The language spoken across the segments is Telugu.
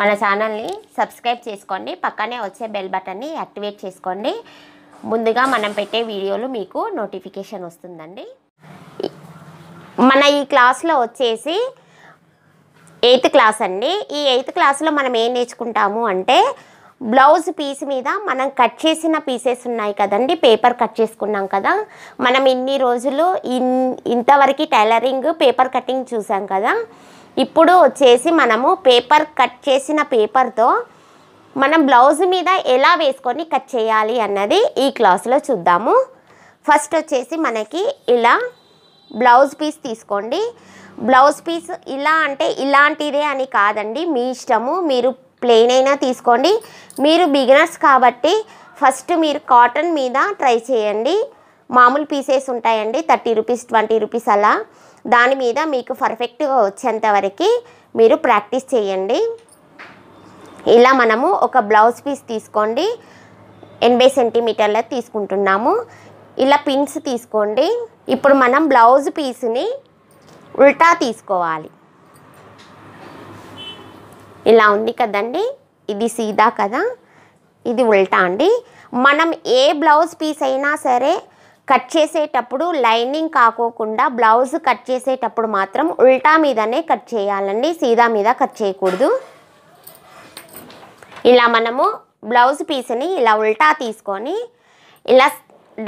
మన ఛానల్ని సబ్స్క్రైబ్ చేసుకోండి పక్కనే వచ్చే బెల్ బటన్ని యాక్టివేట్ చేసుకోండి ముందుగా మనం పెట్టే వీడియోలు మీకు నోటిఫికేషన్ వస్తుందండి మన ఈ క్లాస్లో వచ్చేసి ఎయిత్ క్లాస్ అండి ఈ ఎయిత్ క్లాస్లో మనం ఏం నేర్చుకుంటాము అంటే బ్లౌజ్ పీస్ మీద మనం కట్ చేసిన పీసెస్ ఉన్నాయి కదండి పేపర్ కట్ చేసుకున్నాం కదా మనం ఇన్ని రోజులు ఇన్ ఇంతవరకు టైలరింగ్ పేపర్ కటింగ్ చూసాం కదా ఇప్పుడు వచ్చేసి మనము పేపర్ కట్ చేసిన పేపర్తో మనం బ్లౌజ్ మీద ఎలా వేసుకొని కట్ చేయాలి అన్నది ఈ క్లాస్లో చూద్దాము ఫస్ట్ వచ్చేసి మనకి ఇలా బ్లౌజ్ పీస్ తీసుకోండి బ్లౌజ్ పీస్ ఇలా అంటే ఇలాంటిదే అని కాదండి మీ ఇష్టము మీరు ప్లెయిన్ అయినా తీసుకోండి మీరు బిగినర్స్ కాబట్టి ఫస్ట్ మీరు కాటన్ మీద ట్రై చేయండి మామూలు పీసెస్ ఉంటాయండి థర్టీ రూపీస్ ట్వంటీ రూపీస్ అలా దాని మీద మీకు పర్ఫెక్ట్గా వచ్చేంత వరకు మీరు ప్రాక్టీస్ చేయండి ఇలా మనము ఒక బ్లౌజ్ పీస్ తీసుకోండి ఎనభై సెంటీమీటర్ల తీసుకుంటున్నాము ఇలా పిన్స్ తీసుకోండి ఇప్పుడు మనం బ్లౌజ్ పీస్ని ఉల్టా తీసుకోవాలి ఇలా ఉంది కదండి ఇది సీదా కదా ఇది ఉల్టా అండి మనం ఏ బ్లౌజ్ పీస్ అయినా సరే కట్ చేసేటప్పుడు లైనింగ్ కాకోకుండా బ్లౌజ్ కట్ చేసేటప్పుడు మాత్రం ఉల్టా మీదనే కట్ చేయాలండి సీదా మీద కట్ చేయకూడదు ఇలా మనము బ్లౌజ్ పీస్ని ఇలా ఉల్టా తీసుకొని ఇలా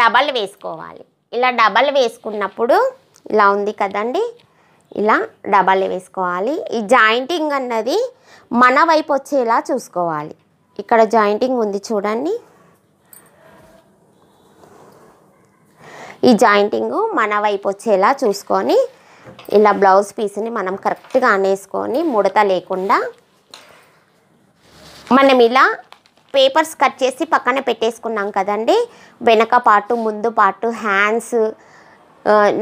డబల్ వేసుకోవాలి ఇలా డబల్ వేసుకున్నప్పుడు ఇలా ఉంది కదండి ఇలా డబల్ వేసుకోవాలి ఈ జాయింటింగ్ అన్నది మన వైపు వచ్చేలా చూసుకోవాలి ఇక్కడ జాయింటింగ్ ఉంది చూడండి ఈ జాయింటింగ్ మన వైపు వచ్చేలా చూసుకొని ఇలా బ్లౌజ్ పీస్ని మనం కరెక్ట్గా అనేసుకొని ముడత లేకుండా మనం ఇలా పేపర్స్ కట్ చేసి పక్కన పెట్టేసుకున్నాం కదండి వెనక పాటు ముందు పాటు హ్యాండ్స్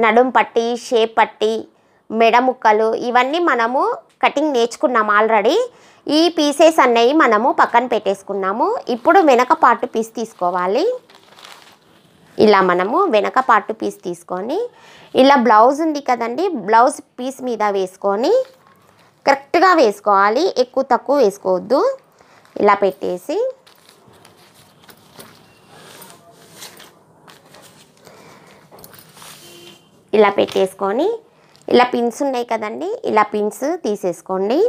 నడుం పట్టి షేప్ పట్టి మెడ ముక్కలు ఇవన్నీ మనము కటింగ్ నేర్చుకున్నాం ఆల్రెడీ ఈ పీసెస్ అన్నవి మనము పక్కన పెట్టేసుకున్నాము ఇప్పుడు వెనక పాటు పీస్ తీసుకోవాలి ఇలా మనము వెనక పార్ట్ పీస్ తీసుకొని ఇలా బ్లౌజ్ ఉంది కదండి బ్లౌజ్ పీస్ మీద వేసుకొని కరెక్ట్గా వేసుకోవాలి ఎక్కువ తక్కువ వేసుకోవద్దు ఇలా పెట్టేసి ఇలా పెట్టేసుకొని ఇలా పిన్స్ ఉన్నాయి కదండి ఇలా పిన్స్ తీసేసుకోండి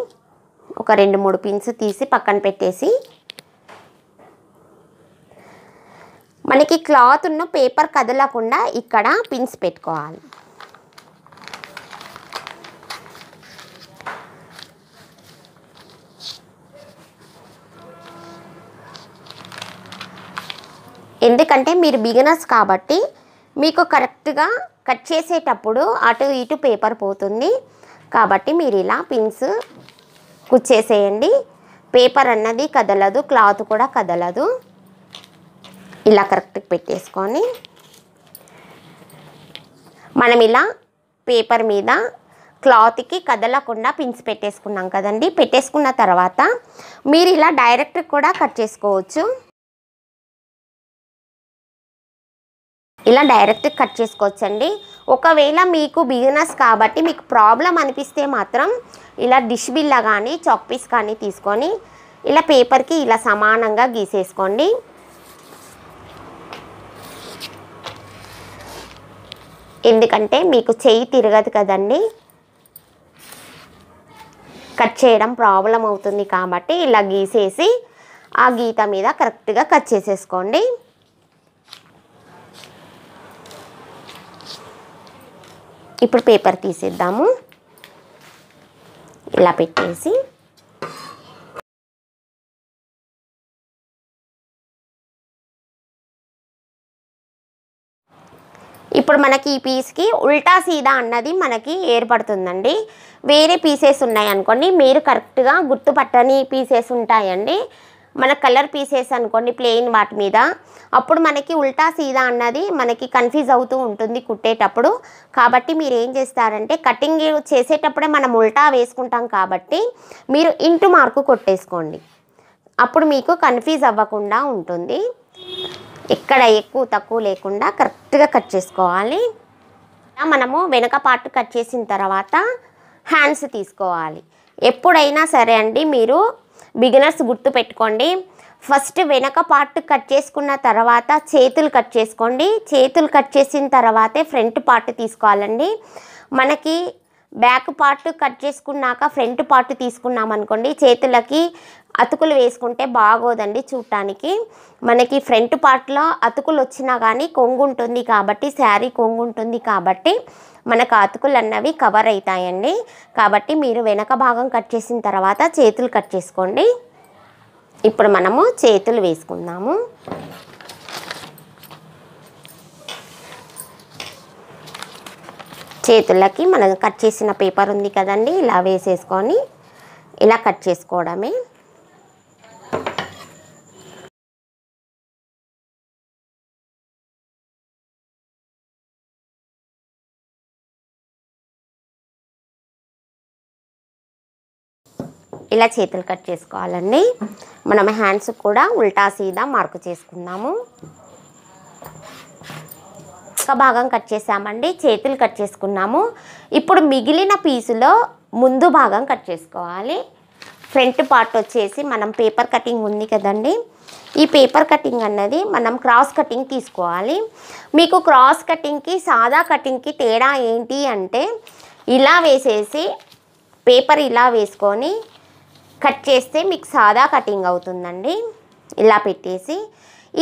ఒక రెండు మూడు పిన్స్ తీసి పక్కన పెట్టేసి మనకి క్లాత్ ఉన్న పేపర్ కదలకుండా ఇక్కడ పిన్స్ పెట్టుకోవాలి ఎందుకంటే మీరు బిగినర్స్ కాబట్టి మీకు కరెక్ట్గా కట్ చేసేటప్పుడు అటు ఇటు పేపర్ పోతుంది కాబట్టి మీరు ఇలా పిన్స్ కుచ్చేసేయండి పేపర్ అన్నది కదలదు క్లాత్ కూడా కదలదు ఇలా కరెక్ట్గా పెట్టేసుకొని మనం ఇలా పేపర్ మీద క్లాత్కి కదలకుండా పిన్స్ పెట్టేసుకున్నాం కదండి పెట్టేసుకున్న తర్వాత మీరు ఇలా డైరెక్ట్ కూడా కట్ చేసుకోవచ్చు ఇలా డైరెక్ట్ కట్ చేసుకోవచ్చండి ఒకవేళ మీకు బిజినెస్ కాబట్టి మీకు ప్రాబ్లం అనిపిస్తే మాత్రం ఇలా డిష్ బిల్లా కానీ చాక్ పీస్ కానీ తీసుకొని ఇలా పేపర్కి ఇలా సమానంగా గీసేసుకోండి ఎందుకంటే మీకు చెయ్యి తిరగదు కదండి కట్ చేయడం ప్రాబ్లం అవుతుంది కాబట్టి ఇలా గీసేసి ఆ గీత మీద కరెక్ట్గా కట్ చేసేసుకోండి ఇప్పుడు పేపర్ తీసేద్దాము ఇలా పెట్టేసి ఇప్పుడు మనకి ఈ పీస్కి ఉల్టా సీదా అన్నది మనకి ఏర్పడుతుందండి వేరే పీసెస్ ఉన్నాయనుకోండి మీరు కరెక్ట్గా గుర్తుపట్టని పీసెస్ ఉంటాయండి మన కలర్ పీసెస్ అనుకోండి ప్లెయిన్ వాటి మీద అప్పుడు మనకి ఉల్టా సీదా అన్నది మనకి కన్ఫ్యూజ్ అవుతూ ఉంటుంది కుట్టేటప్పుడు కాబట్టి మీరు ఏం చేస్తారంటే కటింగ్ చేసేటప్పుడే మనం ఉల్టా వేసుకుంటాం కాబట్టి మీరు ఇంటు మార్కు కొట్టేసుకోండి అప్పుడు మీకు కన్ఫ్యూజ్ అవ్వకుండా ఉంటుంది ఇక్కడ ఎక్కువ తక్కువ లేకుండా కరెక్ట్గా కట్ చేసుకోవాలి మనము వెనక పార్ట్ కట్ చేసిన తర్వాత హ్యాండ్స్ తీసుకోవాలి ఎప్పుడైనా సరే అండి మీరు బిగినర్స్ గుర్తు పెట్టుకోండి ఫస్ట్ వెనక పార్ట్ కట్ చేసుకున్న తర్వాత చేతులు కట్ చేసుకోండి చేతులు కట్ చేసిన తర్వాతే ఫ్రంట్ పార్ట్ తీసుకోవాలండి మనకి బ్యాక్ పార్ట్ కట్ చేసుకున్నాక ఫ్రంట్ పార్ట్ తీసుకున్నాం అనుకోండి చేతులకి అతుకులు వేసుకుంటే బాగోదండి చూడటానికి మనకి ఫ్రంట్ పార్ట్లో అతుకులు వచ్చినా కానీ కొంగు ఉంటుంది కాబట్టి శారీ కొంగు ఉంటుంది కాబట్టి మనకు అతుకులు అన్నవి కవర్ అవుతాయండి కాబట్టి మీరు వెనక భాగం కట్ చేసిన తర్వాత చేతులు కట్ చేసుకోండి ఇప్పుడు మనము చేతులు వేసుకుందాము చేతులకి మనం కట్ చేసిన పేపర్ ఉంది కదండి ఇలా వేసేసుకొని ఇలా కట్ చేసుకోవడమే ఇలా చేతులు కట్ చేసుకోవాలండి మనం హ్యాండ్స్ కూడా ఉల్టా సీదా మార్కు చేసుకుందాము పక్క భాగం కట్ చేసామండి చేతులు కట్ చేసుకున్నాము ఇప్పుడు మిగిలిన పీసులో ముందు భాగం కట్ చేసుకోవాలి ఫ్రంట్ పార్ట్ వచ్చేసి మనం పేపర్ కటింగ్ ఉంది కదండి ఈ పేపర్ కటింగ్ అన్నది మనం క్రాస్ కటింగ్ తీసుకోవాలి మీకు క్రాస్ కటింగ్కి సాదా కటింగ్కి తేడా ఏంటి అంటే ఇలా వేసేసి పేపర్ ఇలా వేసుకొని కట్ చేస్తే మీకు సాదా కటింగ్ అవుతుందండి ఇలా పెట్టేసి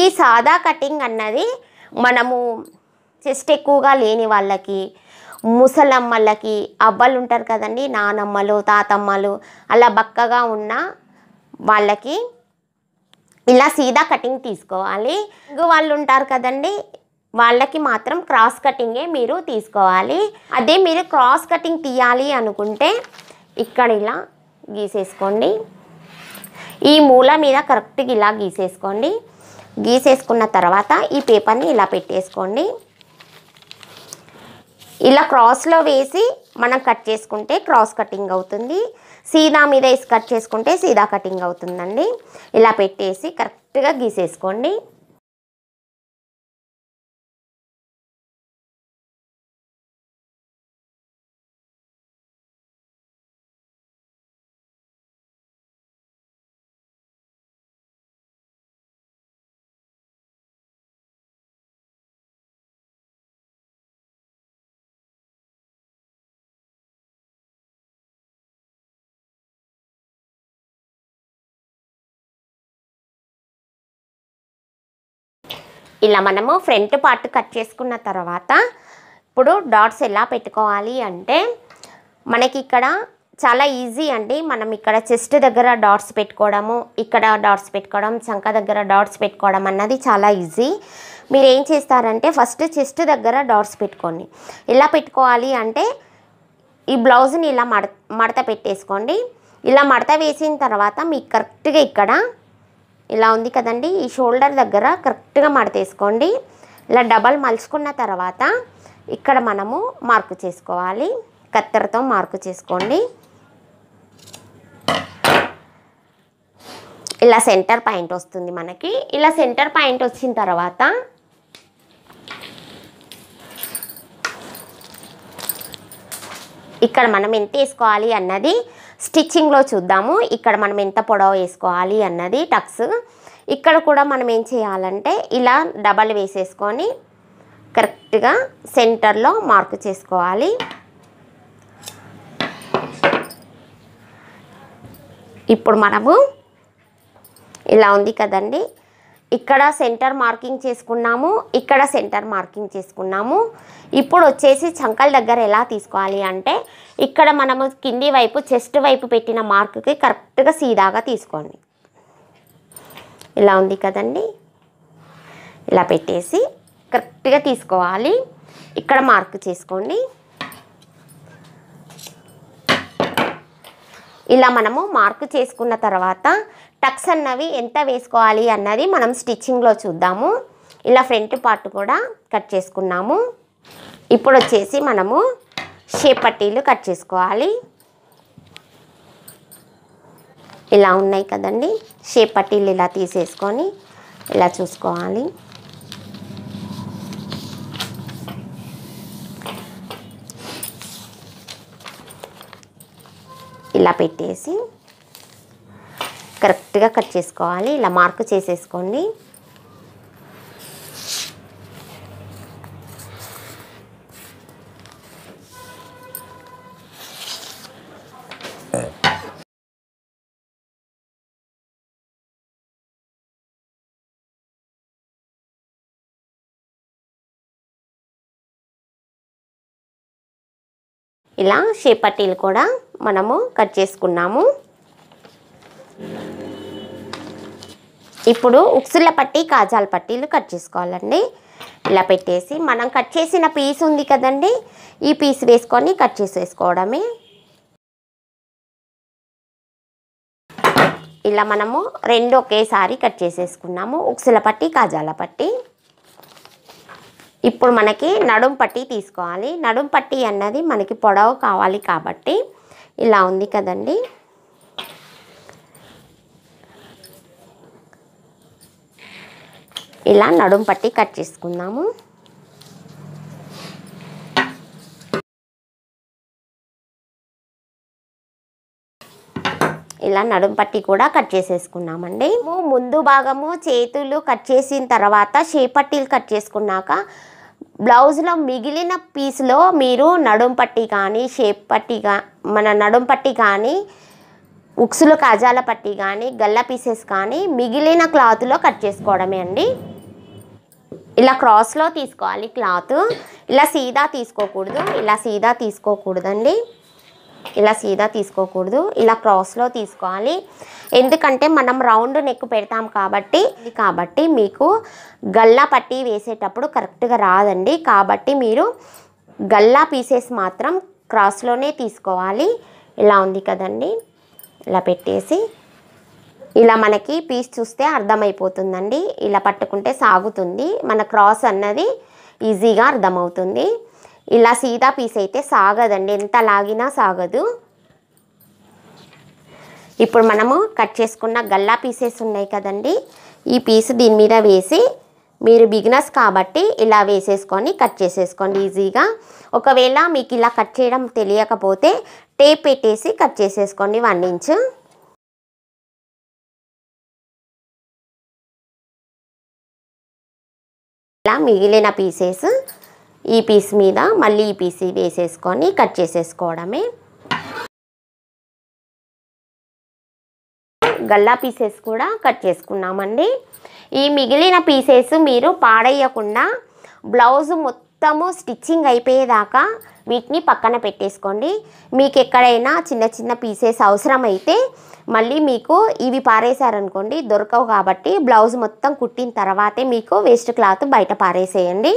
ఈ సాదా కటింగ్ అన్నది మనము చెస్ట్ ఎక్కువగా లేని వాళ్ళకి ముసలమ్మలకి అవ్వలు ఉంటారు కదండి నానమ్మలు తాతమ్మలు అలా బక్కగా ఉన్న వాళ్ళకి ఇలా సీదా కటింగ్ తీసుకోవాలి వాళ్ళు ఉంటారు కదండి వాళ్ళకి మాత్రం క్రాస్ కటింగే మీరు తీసుకోవాలి అదే మీరు క్రాస్ కటింగ్ తీయాలి అనుకుంటే ఇక్కడ ఇలా గీసేసుకోండి ఈ మూల మీద కరెక్ట్గా ఇలా గీసేసుకోండి గీసేసుకున్న తర్వాత ఈ పేపర్ని ఇలా పెట్టేసుకోండి ఇలా క్రాస్లో వేసి మనం కట్ చేసుకుంటే క్రాస్ కటింగ్ అవుతుంది సీదా మీద వేసి కట్ చేసుకుంటే సీదా కటింగ్ అవుతుందండి ఇలా పెట్టేసి కరెక్ట్గా గీసేసుకోండి ఇలా మనము ఫ్రంట్ పార్ట్ కట్ చేసుకున్న తర్వాత ఇప్పుడు డాట్స్ ఎలా పెట్టుకోవాలి అంటే మనకి ఇక్కడ చాలా ఈజీ అండి మనం ఇక్కడ చెస్ట్ దగ్గర డాట్స్ పెట్టుకోవడము ఇక్కడ డాట్స్ పెట్టుకోవడం చంక దగ్గర డాట్స్ పెట్టుకోవడం అన్నది చాలా ఈజీ మీరు ఏం చేస్తారంటే ఫస్ట్ చెస్ట్ దగ్గర డాట్స్ పెట్టుకోండి ఎలా పెట్టుకోవాలి అంటే ఈ బ్లౌజ్ని ఇలా మడ మడత పెట్టేసుకోండి ఇలా మడత వేసిన తర్వాత మీకు కరెక్ట్గా ఇక్కడ ఇలా ఉంది కదండి ఈ షోల్డర్ దగ్గర కరెక్ట్గా మడతేసుకోండి ఇలా డబల్ మలుచుకున్న తర్వాత ఇక్కడ మనము మార్కు చేసుకోవాలి కత్తెరతో మార్కు చేసుకోండి ఇలా సెంటర్ పాయింట్ వస్తుంది మనకి ఇలా సెంటర్ పాయింట్ వచ్చిన తర్వాత ఇక్కడ మనం ఎంత వేసుకోవాలి అన్నది స్టిచ్చింగ్లో చూద్దాము ఇక్కడ మనం ఎంత పొడవు వేసుకోవాలి అన్నది టక్స్ ఇక్కడ కూడా మనం ఏం చేయాలంటే ఇలా డబల్ వేసేసుకొని కరెక్ట్గా సెంటర్లో మార్క్ చేసుకోవాలి ఇప్పుడు మనము ఇలా ఉంది కదండి ఇక్కడ సెంటర్ మార్కింగ్ చేసుకున్నాము ఇక్కడ సెంటర్ మార్కింగ్ చేసుకున్నాము ఇప్పుడు వచ్చేసి చంకల దగ్గర ఎలా తీసుకోవాలి అంటే ఇక్కడ మనము కింది వైపు చెస్ట్ వైపు పెట్టిన మార్కుకి కరెక్ట్గా సీదాగా తీసుకోండి ఇలా ఉంది కదండి ఇలా పెట్టేసి కరెక్ట్గా తీసుకోవాలి ఇక్కడ మార్క్ చేసుకోండి ఇలా మనము మార్క్ చేసుకున్న తర్వాత టక్స్ అన్నవి ఎంత వేసుకోవాలి అన్నది మనం స్టిచ్చింగ్లో చూద్దాము ఇలా ఫ్రంట్ పార్ట్ కూడా కట్ చేసుకున్నాము ఇప్పుడు వచ్చేసి మనము షేప్ పట్టీలు కట్ చేసుకోవాలి ఇలా ఉన్నాయి కదండి షేప్ పట్టీలు ఇలా తీసేసుకొని ఇలా చూసుకోవాలి ఇలా పెట్టేసి కరెక్ట్గా కట్ చేసుకోవాలి ఇలా మార్క్ చేసేసుకోండి ఇలా షేపట్టీలు కూడా మనము కట్ చేసుకున్నాము ఇప్పుడు ఉక్సుల పట్టి కాజాల పట్టీలు కట్ చేసుకోవాలండి ఇలా పెట్టేసి మనం కట్ చేసిన పీస్ ఉంది కదండి ఈ పీస్ వేసుకొని కట్ చేసేసుకోవడమే ఇలా మనము రెండు ఒకేసారి కట్ చేసేసుకున్నాము ఉక్సుల పట్టి కాజాల పట్టి ఇప్పుడు మనకి నడుం పట్టి తీసుకోవాలి నడుం పట్టి అన్నది మనకి పొడవు కావాలి కాబట్టి ఇలా ఉంది కదండి ఇలా నడుము పట్టి కట్ చేసుకుందాము ఇలా నడుము పట్టి కూడా కట్ చేసేసుకున్నామండి ముందు భాగము చేతులు కట్ చేసిన తర్వాత షేపట్టీలు కట్ చేసుకున్నాక బ్లౌజ్లో మిగిలిన పీస్లో మీరు నడుం పట్టి కానీ షేప్ పట్టి కా మన నడుము పట్టి కానీ ఉక్సులు కాజాల పట్టి కానీ గల్ల పీసెస్ కానీ మిగిలిన క్లాత్లో కట్ చేసుకోవడమే అండి ఇలా క్రాస్లో తీసుకోవాలి క్లాత్ ఇలా సీదా తీసుకోకూడదు ఇలా సీదా తీసుకోకూడదండి ఇలా సీదా తీసుకోకూడదు ఇలా క్రాస్లో తీసుకోవాలి ఎందుకంటే మనం రౌండ్ నెక్ పెడతాం కాబట్టి కాబట్టి మీకు గల్లా పట్టి వేసేటప్పుడు కరెక్ట్గా రాదండి కాబట్టి మీరు గల్లా పీసెస్ మాత్రం క్రాస్లోనే తీసుకోవాలి ఇలా ఉంది కదండి ఇలా పెట్టేసి ఇలా మనకి పీస్ చూస్తే అర్థమైపోతుందండి ఇలా పట్టుకుంటే సాగుతుంది మన క్రాస్ అన్నది ఈజీగా అర్థమవుతుంది ఇలా సీదా పీస్ అయితే సాగదండి ఎంత లాగినా సాగదు ఇప్పుడు మనము కట్ చేసుకున్న గల్లా పీసెస్ ఉన్నాయి కదండి ఈ పీస్ దీని మీద వేసి మీరు బిగినర్స్ కాబట్టి ఇలా వేసేసుకొని కట్ చేసేసుకోండి ఈజీగా ఒకవేళ మీకు ఇలా కట్ చేయడం తెలియకపోతే టేప్ పెట్టేసి కట్ చేసేసుకోండి వన్ ఇంచ్ ఇలా మిగిలిన పీసెస్ ఈ పీస్ మీద మళ్ళీ ఈ పీస్ వేసేసుకొని కట్ చేసేసుకోవడమే గల్లా పీసెస్ కూడా కట్ చేసుకున్నామండి ఈ మిగిలిన పీసెస్ మీరు పాడేయకుండా బ్లౌజ్ మొత్తము స్టిచ్చింగ్ అయిపోయేదాకా వీటిని పక్కన పెట్టేసుకోండి మీకు ఎక్కడైనా చిన్న చిన్న పీసెస్ అవసరమైతే మళ్ళీ మీకు ఇవి పారేశారనుకోండి దొరకవు కాబట్టి బ్లౌజ్ మొత్తం కుట్టిన తర్వాతే మీకు వేస్ట్ క్లాత్ బయట పారేసేయండి